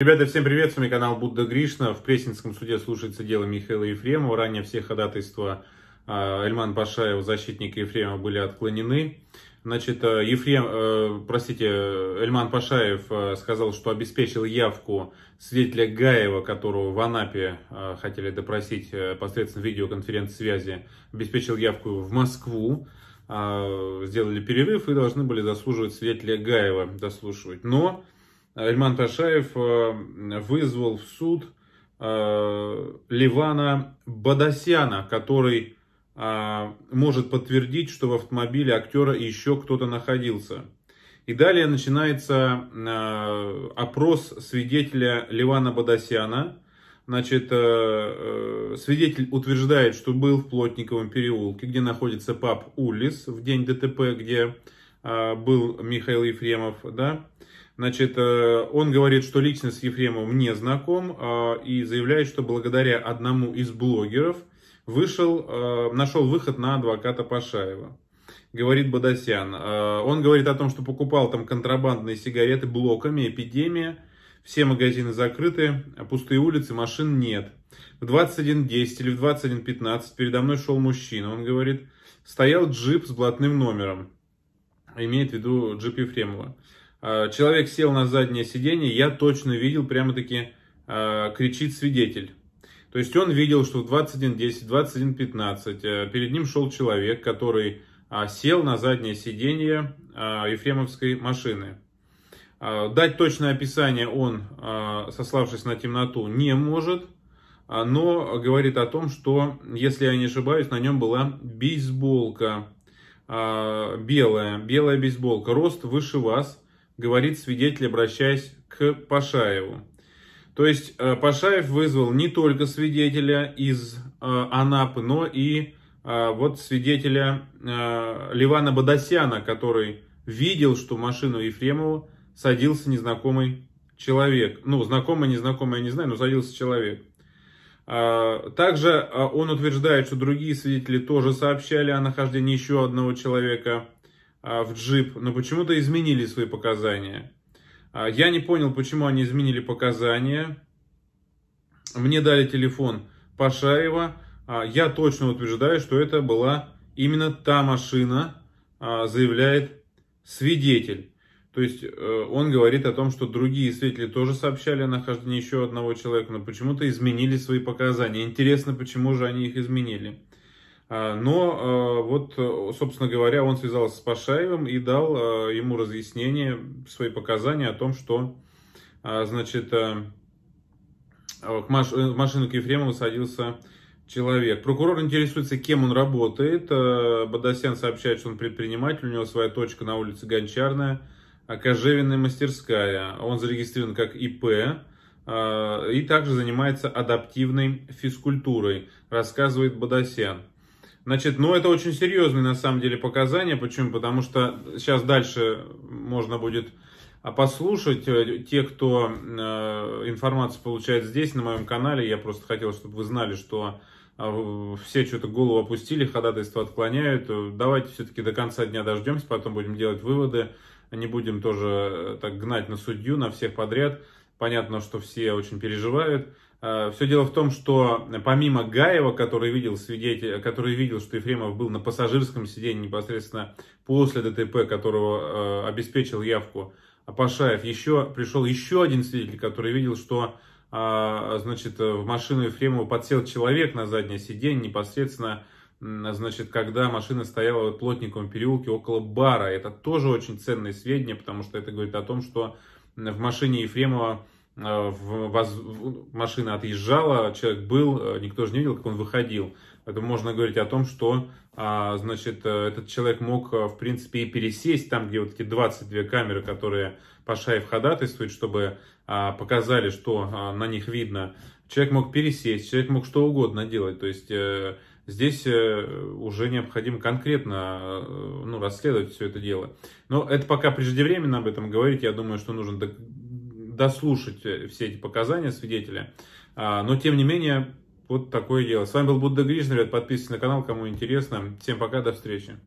Ребята, всем привет, с вами канал Будда Гришна. В Пресненском суде слушается дело Михаила Ефремова. Ранее все ходатайства а, Эльман Пашаева, защитника Ефремова, были отклонены. Значит, э, Ефрем, э, простите, Эльман Пашаев э, сказал, что обеспечил явку свидетеля Гаева, которого в Анапе хотели допросить посредством видеоконференц-связи, обеспечил явку в Москву а, сделали перерыв и должны были заслуживать свидетеля Гаева, дослушивать. Но Эльман Пашаев э, вызвал в суд э, Ливана Бадасяна, который э, может подтвердить, что в автомобиле актера еще кто-то находился. И далее начинается опрос свидетеля Ливана Бадасяна. Значит, свидетель утверждает, что был в Плотниковом переулке, где находится паб Улис в день ДТП, где был Михаил Ефремов, да, Значит, э, он говорит, что лично с Ефремовым не знаком э, и заявляет, что благодаря одному из блогеров вышел, э, нашел выход на адвоката Пашаева. Говорит Бадасян. Он говорит о том, что покупал там контрабандные сигареты блоками, эпидемия. Все магазины закрыты, пустые улицы, машин нет. В 21.10 или в 21.15 передо мной шел мужчина. Он говорит, стоял джип с блатным номером. Имеет в виду джип Ефремова. А, человек сел на заднее сиденье, я точно видел, прямо-таки а, кричит свидетель. То есть он видел, что в 21.10, 21.15 э, перед ним шел человек, который а, сел на заднее сиденье Ефремовской машины. Дать точное описание он, сославшись на темноту, не может, но говорит о том, что, если я не ошибаюсь, на нем была бейсболка белая, белая бейсболка, рост выше вас, говорит свидетель, обращаясь к Пашаеву. То есть э, Пашаев вызвал не только свидетеля из э, Анапы, но и э, вот свидетеля Ливана Бадасяна, который видел, что в машину Ефремова садился незнакомый человек. Ну, знакомый, незнакомый, я не знаю, но садился человек. Также он утверждает, что другие свидетели тоже сообщали о нахождении еще одного человека а, в джип, но почему-то изменили свои показания. А, я не понял, почему они изменили показания. Мне дали телефон Пашаева. А, я точно утверждаю, что это была именно та машина, заявляет свидетель. То есть э, он говорит о том, что другие свидетели тоже сообщали о нахождении еще одного человека, но почему-то изменили свои показания. Интересно, почему же они их изменили. А, но а, вот, э, собственно говоря, он связался с Пашаевым и дал а, ему разъяснение, свои показания о том, что, значит, э, в машину к Ефремову садился человек. Прокурор интересуется, кем он работает. Бадасян сообщает, что он предприниматель, у него своя точка на улице Гончарная, а кожевенная мастерская. Он зарегистрирован как ИП и также занимается адаптивной физкультурой, рассказывает Бадасян. Значит, ну это очень серьезные на самом деле показания. Почему? Потому что сейчас дальше можно будет а, послушать. Э, те, кто э, информацию получает здесь, на моем канале, я просто хотел, чтобы вы знали, что а, все что-то голову опустили, ходатайство отклоняют. Э, давайте все-таки до конца дня дождемся, потом будем делать выводы. Не будем тоже так гнать на судью, на всех подряд. Понятно, что все очень переживают. Э, Все дело в том, что помимо Гаева, который видел, свидетель, который видел, что Ефремов был на пассажирском сиденье непосредственно после ДТП, которого э, обеспечил явку Пашаев, еще, пришел еще один свидетель, который видел, что э, значит, в машину Ефремова подсел человек на заднее сиденье непосредственно значит, когда машина стояла в Плотниковом переулке около бара. Это тоже очень ценные сведения, потому что это говорит о том, что в машине Ефремова Э, в воз... машина отъезжала, человек был, э, никто же не видел, как он выходил. Поэтому можно говорить о том, что а, значит, э, этот человек мог, в принципе, и пересесть там, где вот эти 22 камеры, которые по Пашаев ходатайствует, чтобы а, показали, что а, на них видно. Человек мог пересесть, человек мог что угодно делать. То есть здесь уже необходимо конкретно ну, расследовать все это дело. Но это пока преждевременно об этом говорить. Я думаю, что нужно дослушать э, все эти показания свидетеля. А, но, тем не менее, вот такое дело. С вами был Будда Гришин, подписывайтесь на канал, кому интересно. Всем пока, до встречи.